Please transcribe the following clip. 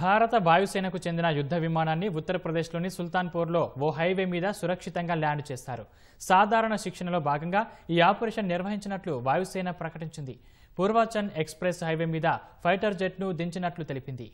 భారత వాయుసేనకు చెందిన యుద్ధ విమానాన్ని ఉత్తరప్రదేశ్లోని సుల్తాన్పూర్లో ఓ హైవే మీద సురక్షితంగా ల్యాండ్ చేస్తారు సాధారణ శిక్షణలో భాగంగా ఈ ఆపరేషన్ నిర్వహించినట్లు వాయుసేన ప్రకటించింది పూర్వాచన్ ఎక్స్ప్రెస్ హైవే మీద ఫైటర్ జెట్ను దించినట్లు తెలిపింది